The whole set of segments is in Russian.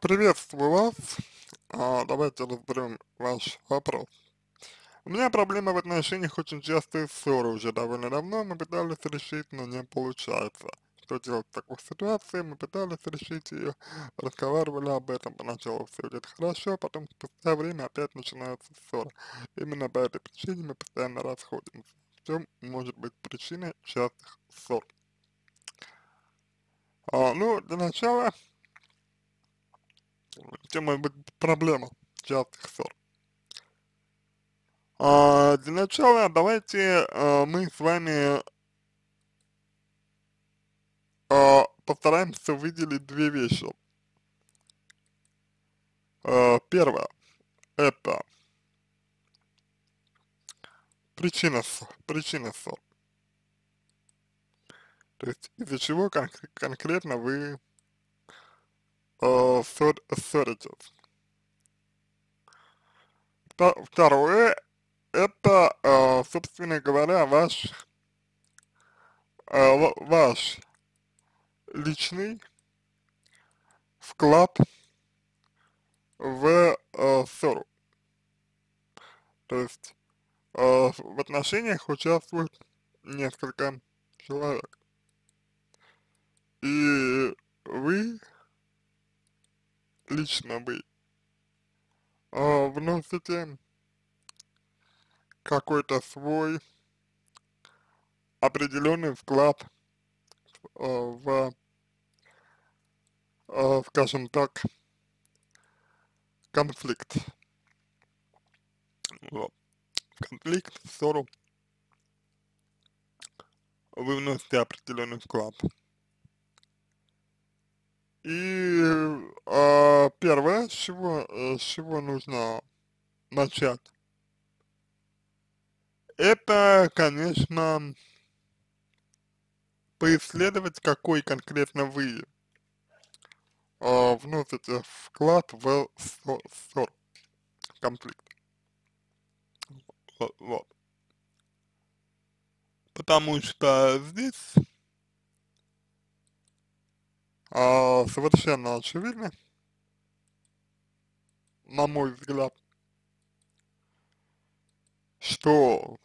Приветствую вас. А, давайте разберем ваш вопрос. У меня проблема в отношениях очень частые ссоры уже довольно давно, мы пытались решить, но не получается. Что делать в такой ситуации? Мы пытались решить ее, разговаривали об этом, поначалу все идет хорошо, потом спустя время опять начинаются ссоры. Именно по этой причине мы постоянно расходимся. В чем может быть причина частых ссор? А, ну, для начала тем может быть проблема частых ссор. А, для начала давайте а, мы с вами а, постараемся выделить две вещи. А, первое – это причина ссор, причина ссор. То есть из-за чего кон конкретно вы э, third assertive. Второе, это, э, собственно говоря, ваш, э, ваш личный вклад в ссору. Э, То есть в отношениях участвует несколько человек. И вы лично вы э, а, вносите какой-то свой определенный вклад э, в, э, скажем так, конфликт. Вот. Конфликт, ссору. Вы вносите определенный вклад. И э, первое, с чего, э, с чего нужно начать, это, конечно, поисследовать, какой конкретно вы э, вносите вклад в ссор, конфликт. Вот. Потому что здесь э, совершенно очевидны, на мой взгляд, что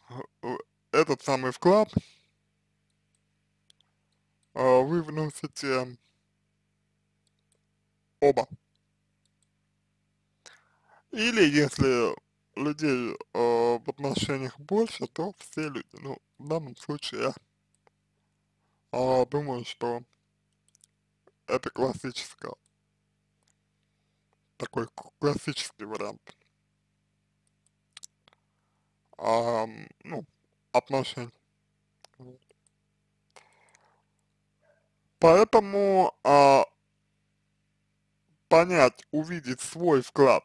э, этот самый вклад э, вы вносите оба. Или если людей э, в отношениях больше, то все люди, ну, в данном случае я э, думаю, что это классическое. Такой классический вариант. А, ну, отношений. Поэтому а, понять, увидеть свой вклад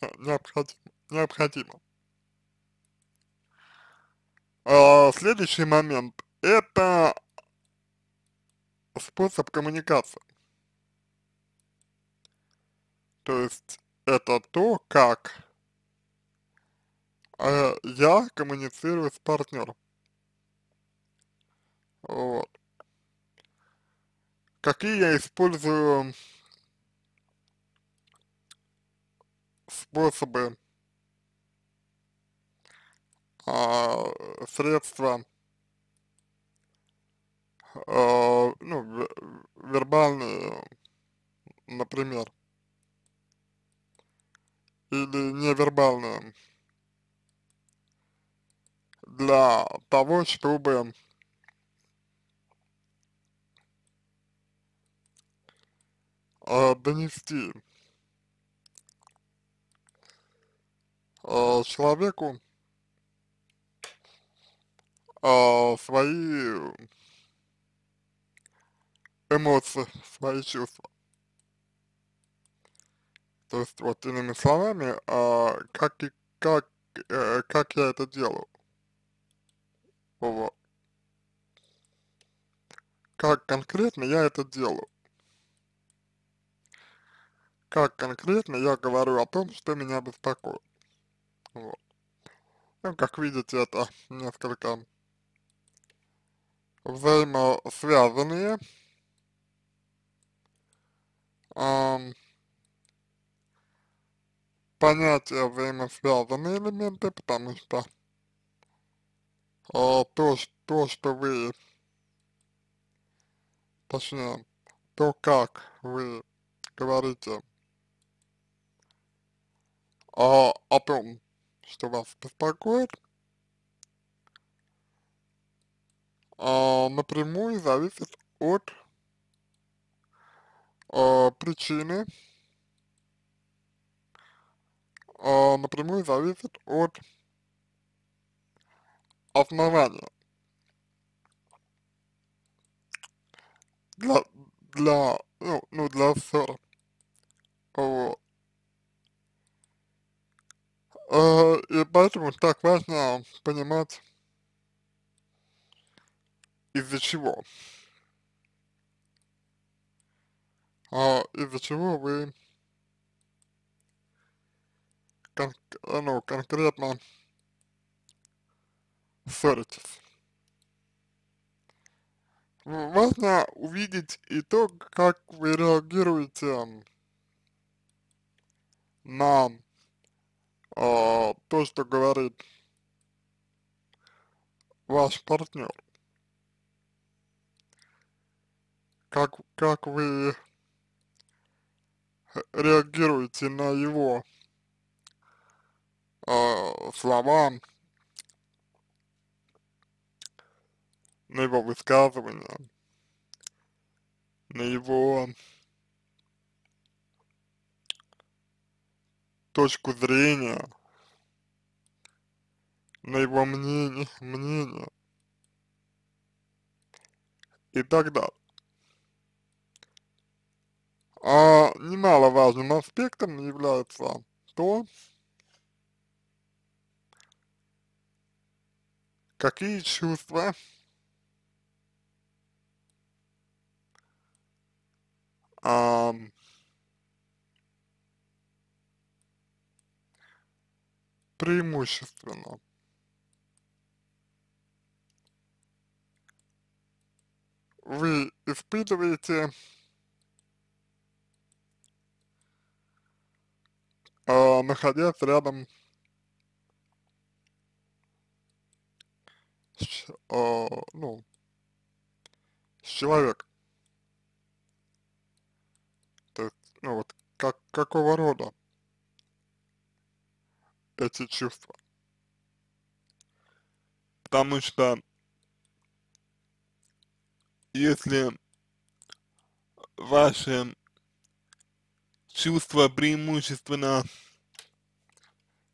э, необходимо. необходимо. А, следующий момент – это способ коммуникации. То есть это то, как э, я коммуницирую с партнером. Вот. Какие я использую способы, э, средства Э, ну, вербальные, например, или невербальные, для того, чтобы э, донести э, человеку свои эмоции, свои чувства. То есть, вот иными словами, а, как, и, как, э, как я это делаю? Вот. Как конкретно я это делаю? Как конкретно я говорю о том, что меня беспокоит? Вот. Ну, как видите, это несколько взаимосвязанные понятия понятие взаимосвязанные элементы, потому что а, то, то, что вы, точнее, то, как вы говорите а, о том, что вас беспокоит, а, напрямую зависит от э, а, причины э, а, напрямую зависят от основания. Для, для, ну, ну для ссоры. Вот. Э, и поэтому так важно понимать из-за чего. из-за чего вы кон а, ну, конкретно ссоритесь. Важно увидеть и то, как вы реагируете на э, то, что говорит ваш партнер. Как, как вы реагируете на его э, слова, на его высказывания, на его точку зрения, на его мнение, мнение и так далее а, немаловажным аспектом является то, какие чувства а, преимущественно вы испытываете э, находясь рядом с, э, ну, с человеком. То есть, ну вот, как, какого рода эти чувства? Потому что если ваши чувства преимущественно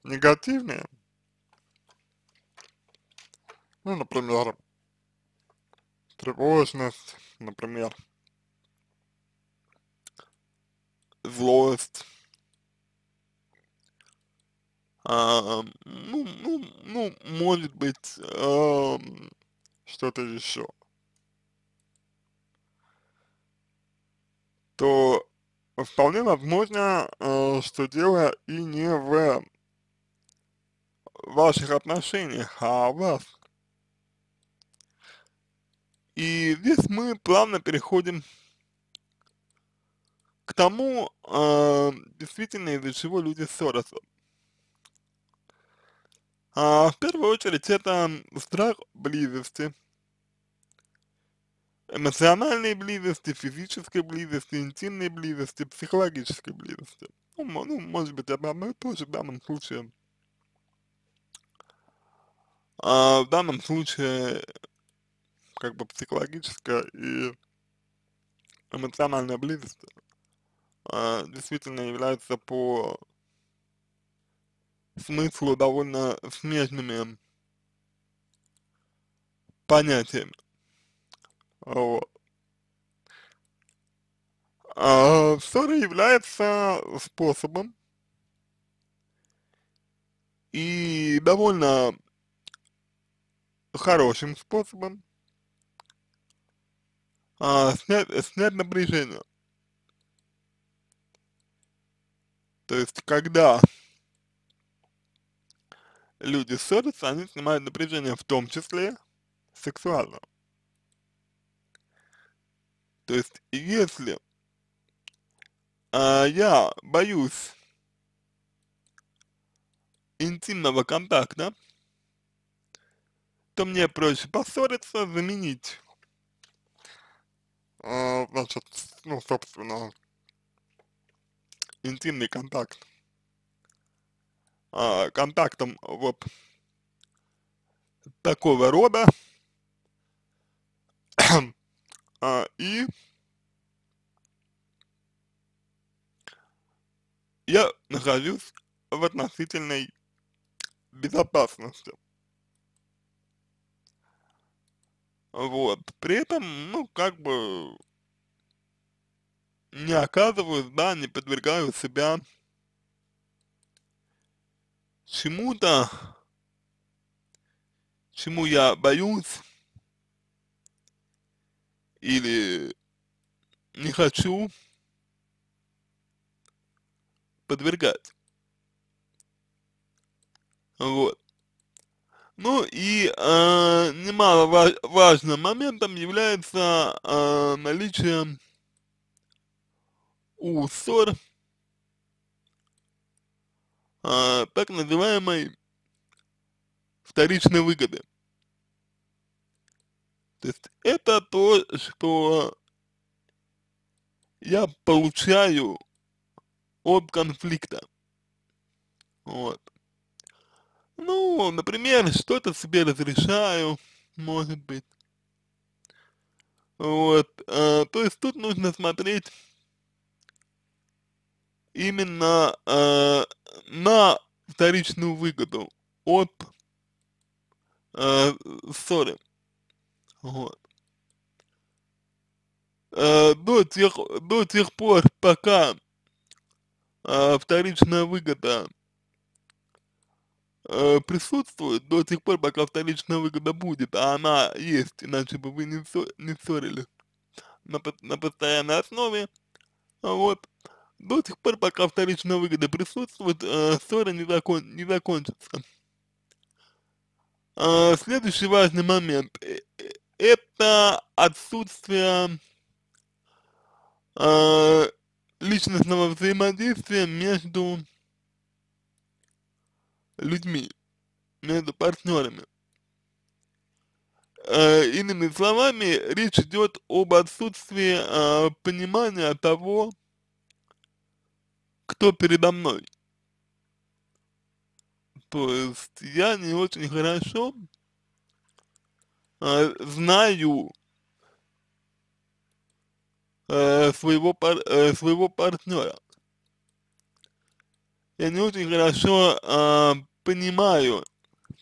негативные, ну, например, тревожность, например, злость, а, ну, ну, ну, может быть, а, что-то еще, то вполне возможно, э, что дело и не в ваших отношениях, а вас. И здесь мы плавно переходим к тому, э, действительно, из-за чего люди ссорятся. А, в первую очередь, это страх близости – эмоциональной близости, физической близости, интимной близости, психологической близости. Ну, ну может быть, об одной тоже в данном случае. А, в данном случае, как бы психологическая и эмоциональная близость а, действительно являются по смыслу довольно смежными понятиями. Вот. А, ссора является способом и довольно хорошим способом а, снять, снять напряжение. То есть, когда люди ссорятся, они снимают напряжение в том числе сексуально. То есть, если а, я боюсь интимного контакта, то мне проще поссориться, заменить, а, значит, ну, собственно, интимный контакт а, контактом вот такого рода А, и я нахожусь в относительной безопасности. Вот. При этом, ну, как бы не оказываюсь, да, не подвергаю себя чему-то, чему я боюсь, или не хочу подвергать. Вот. Ну и э, немаловажным моментом является э, наличие у ссор э, а, так называемой вторичной выгоды. То есть это то, что я получаю от конфликта. Вот. Ну, например, что-то себе разрешаю, может быть. Вот, э, то есть тут нужно смотреть именно э, на вторичную выгоду от э, ссоры. Вот. Э, до, ну, тех, до ну, тех пор, пока э, вторичная выгода э, присутствует, до тех пор, пока вторичная выгода будет, а она есть, иначе бы вы не, ссор, не ссорились на, на постоянной основе, вот, до тех пор, пока вторичная выгода присутствует, э, ссора не, закон, не закончится. Э, следующий важный момент э, э, это отсутствие э, личностного взаимодействия между людьми, между партнерами. Э, иными словами, речь идет об отсутствии э, понимания того, кто передо мной. То есть я не очень хорошо Э, знаю э, своего, пар, э, своего партнера. Я не очень хорошо а, понимаю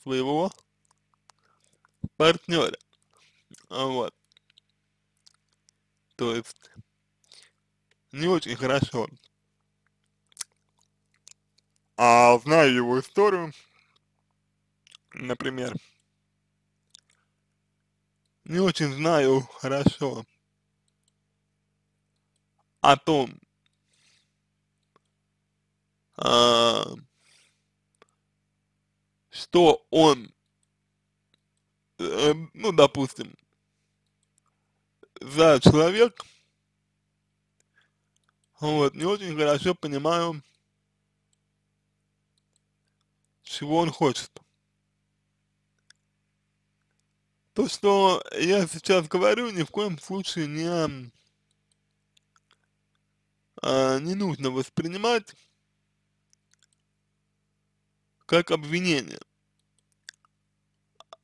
своего партнера. вот. То есть, не очень хорошо. А знаю его историю, например не очень знаю хорошо о том, э, что он, э, ну, допустим, за человек, вот, не очень хорошо понимаю, чего он хочет. То, что я сейчас говорю, ни в коем случае не, э, не нужно воспринимать как обвинение.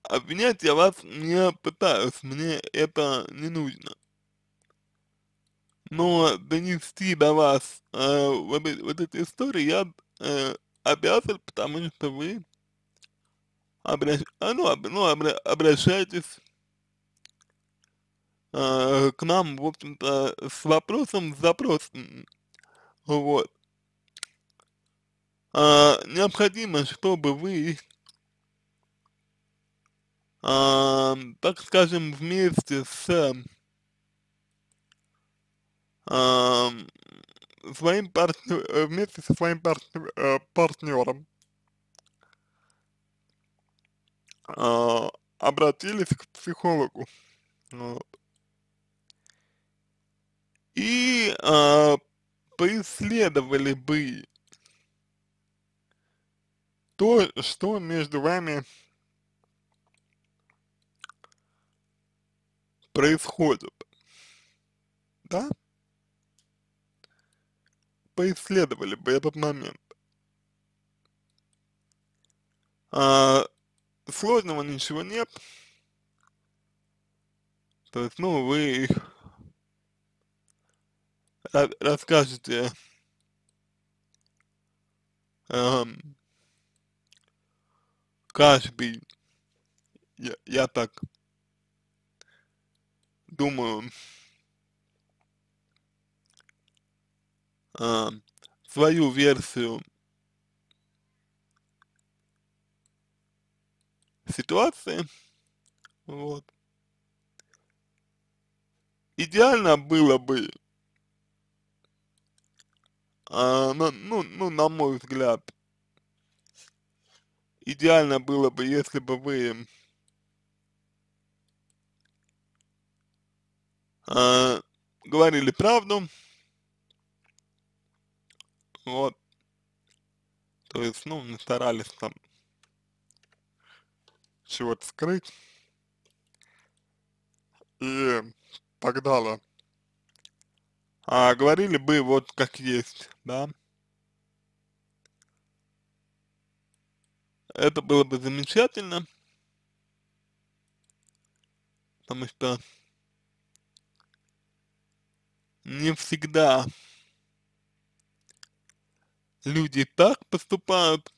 Обвинять я вас не пытаюсь, мне это не нужно. Но донести до вас э, вот, вот эти истории я э, обязан, потому что вы обращ, а, ну, ну, обращайтесь э, к нам, в общем-то, с вопросом, с запросом. Вот. А, необходимо, чтобы вы, а, так скажем, вместе с а, своим партнером, вместе со своим партнер, а, партнером А, обратились к психологу. Ну. И э, поисследовали бы то, что между вами происходит. Да? Поисследовали бы этот момент. А, сложного ничего нет. То есть, ну, вы расскажете эм, каждый, я, я так думаю, эм, свою версию ситуации. Вот. Идеально было бы, а, на, ну, ну, на мой взгляд, идеально было бы, если бы вы а, говорили правду, вот, то есть, ну, старались там чего-то скрыть и так далее. А говорили бы вот как есть, да? Это было бы замечательно, потому что не всегда люди так поступают,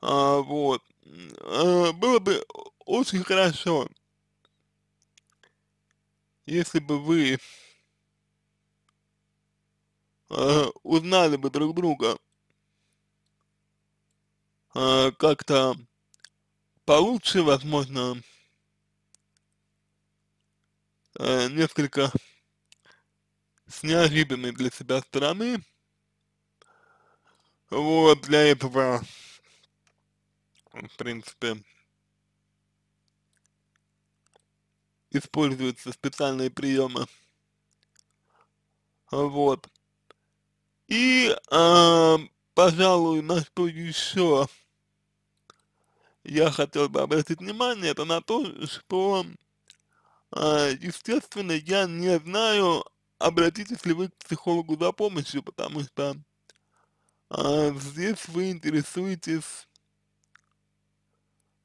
А, вот. А, было бы очень хорошо, если бы вы а, узнали бы друг друга а, как-то получше, возможно, а, несколько с неожиданной для себя стороны. Вот, для этого в принципе, используются специальные приемы. Вот. И, э, пожалуй, на что еще я хотел бы обратить внимание, это на то, что, э, естественно, я не знаю, обратитесь ли вы к психологу за помощью, потому что э, здесь вы интересуетесь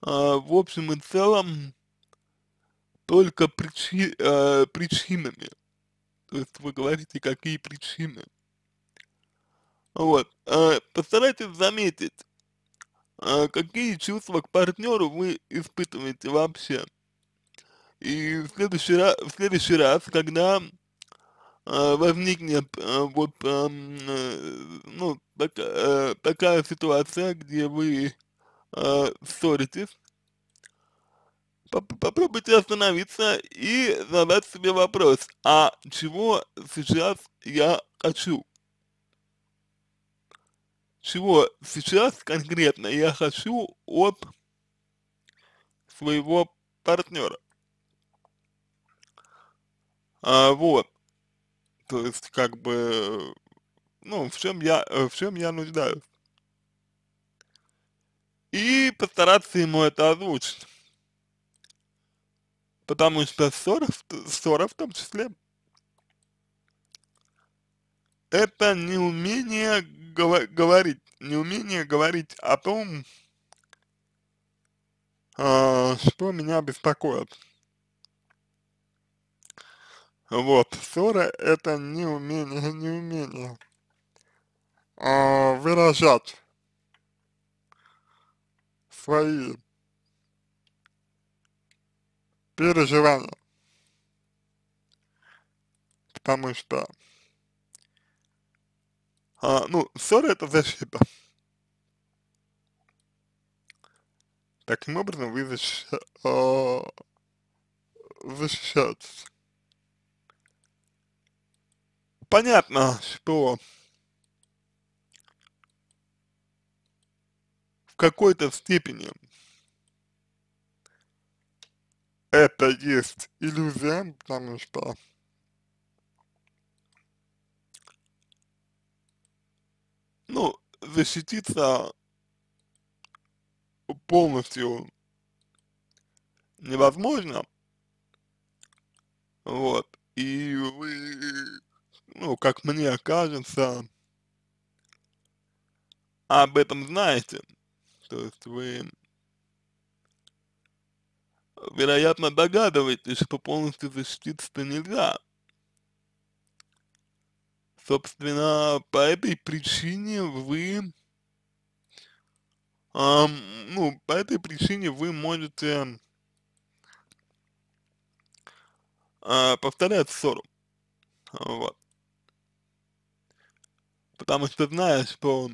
а, в общем и целом только причи, э, причинами. То есть вы говорите, какие причины. Вот. Э, постарайтесь заметить, э, какие чувства к партнеру вы испытываете вообще. И в следующий раз, в следующий раз когда э, возникнет э, вот эм, э, ну, так, э, такая ситуация, где вы э, ссоритесь, попробуйте остановиться и задать себе вопрос, а чего сейчас я хочу? Чего сейчас конкретно я хочу от своего партнера? А, вот. То есть, как бы, ну, в чем я, в чем я нуждаюсь? и постараться ему это озвучить. Потому что ссора, ссора в том числе, это неумение говорить, неумение говорить о том, э, что меня беспокоит. Вот, ссора это неумение, неумение э, выражать свои переживания, потому что, а, ну, ссора это защита. Таким образом вы защищ... А, защищаетесь. Понятно, что в какой-то степени это есть иллюзия, потому что ну, защититься полностью невозможно, вот, и вы, ну, как мне кажется, об этом знаете. То есть вы, вероятно, догадываетесь, что полностью защититься нельзя. Собственно, по этой причине вы, эм, ну, по этой причине вы можете э, повторять ссору. Вот. Потому что зная, что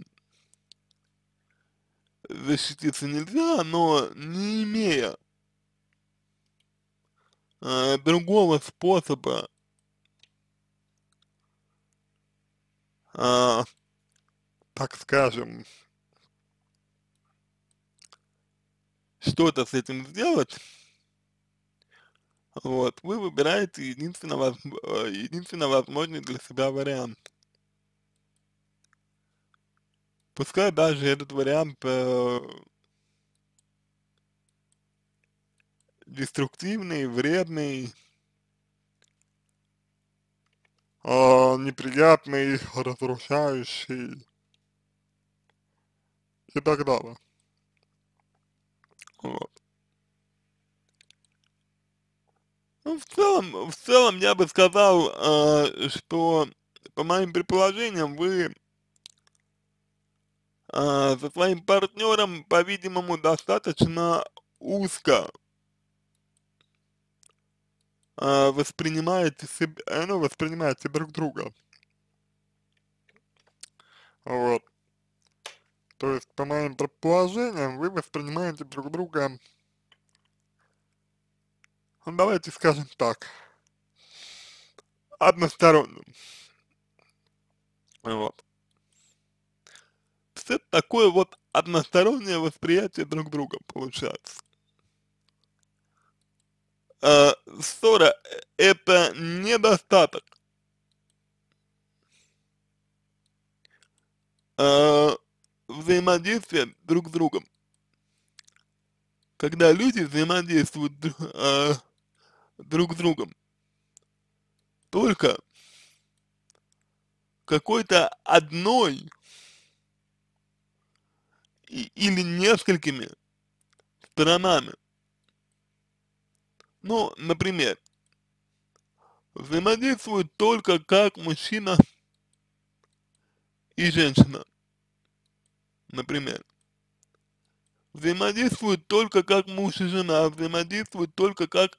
защититься нельзя, но не имея э, другого способа э, так скажем, что-то с этим сделать, вот, вы выбираете единственно, э, единственно возможный для себя вариант. Пускай даже этот вариант э, деструктивный, вредный, э, неприятный, разрушающий и так далее. Вот. Ну, в целом, в целом я бы сказал, э, что по моим предположениям вы а, со своим партнером, по-видимому, достаточно узко а, воспринимаете, себе, э, ну, воспринимаете друг друга. Вот. То есть, по моим предположениям, вы воспринимаете друг друга, ну, давайте скажем так, односторонним. Вот есть это такое вот одностороннее восприятие друг друга получается. А, э, ссора – это недостаток. Э, а, взаимодействия друг с другом. Когда люди взаимодействуют э, друг с другом, только какой-то одной и, или несколькими сторонами. Ну, например, взаимодействуют только как мужчина и женщина, например. Взаимодействуют только как муж и жена, взаимодействуют только как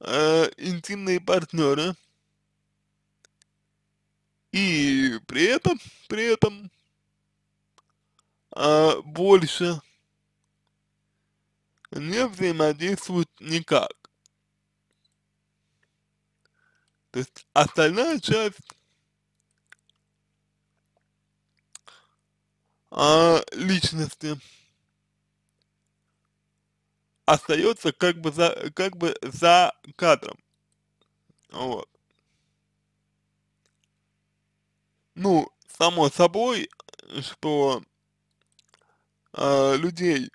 э, интимные партнеры. И при этом, при этом а, больше не взаимодействуют никак. То есть остальная часть а, личности остается как бы за как бы за кадром. Вот. Ну, само собой, что э, людей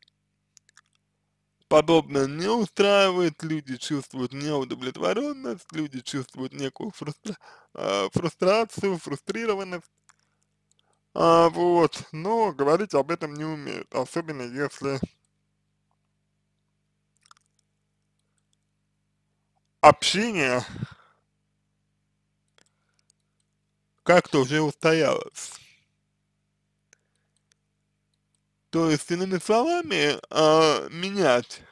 подобно не устраивает, люди чувствуют неудовлетворенность, люди чувствуют некую фрустра э, фрустрацию, фрустрированность. А, вот, но говорить об этом не умеют, особенно если общение как-то уже устоялось. То есть, иными словами, э, менять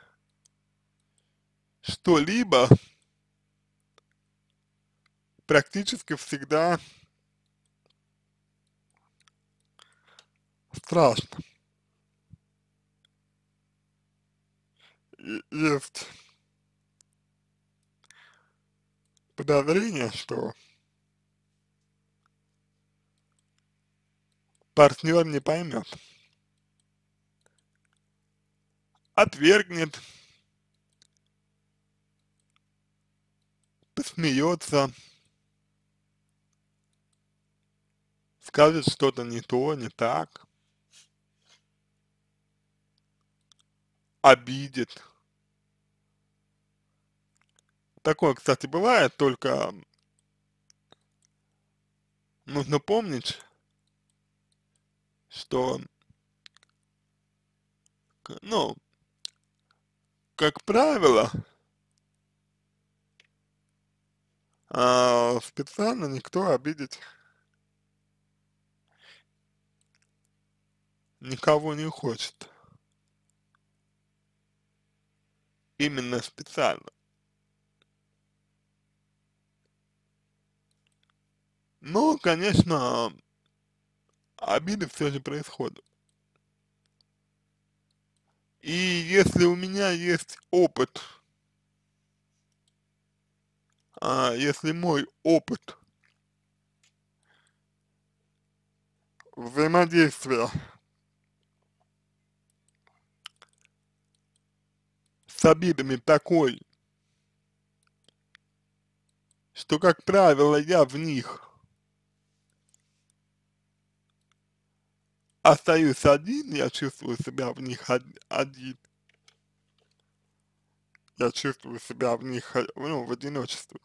что-либо практически всегда страшно. И есть подозрение, что партнер не поймет отвергнет, посмеется, скажет что-то не то, не так, обидит. Такое, кстати, бывает, только нужно помнить, что, ну, как правило, специально а, никто обидеть никого не хочет. Именно специально. Но, конечно, обиды все же происходят. И если у меня есть опыт, а если мой опыт взаимодействия с обидами такой, что, как правило, я в них остаюсь один, я чувствую себя в них один. Я чувствую себя в них, э, ну, в одиночестве.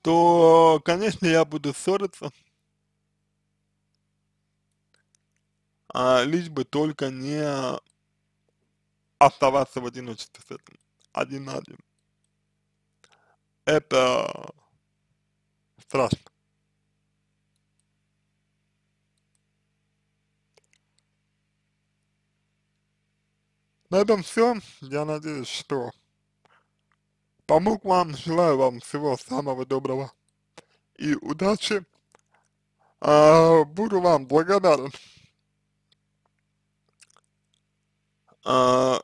То, конечно, я буду ссориться. А, лишь бы только не оставаться в одиночестве с этим, один на один. Это страшно. На этом все. Я надеюсь, что помог вам. Желаю вам всего самого доброго и удачи. А, буду вам благодарен. А,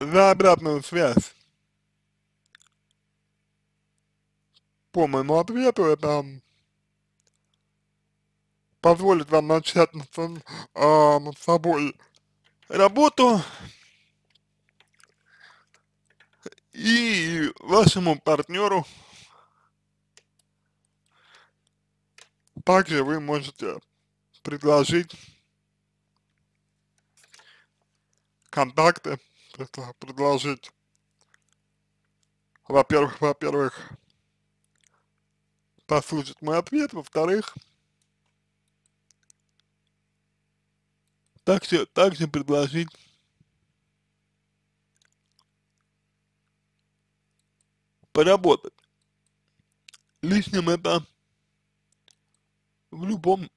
за обратную связь. По моему ответу это позволит вам начать над, э, над собой работу и вашему партнеру также вы можете предложить контакты, предложить, во-первых, во-первых, послушать мой ответ, во-вторых, также, также предложить поработать. Лишним это в любом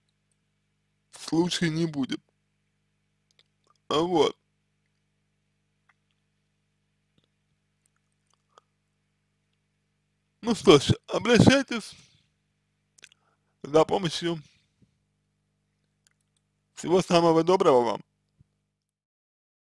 случае не будет. А вот. Ну что ж, обращайтесь за помощью всего самого доброго вам!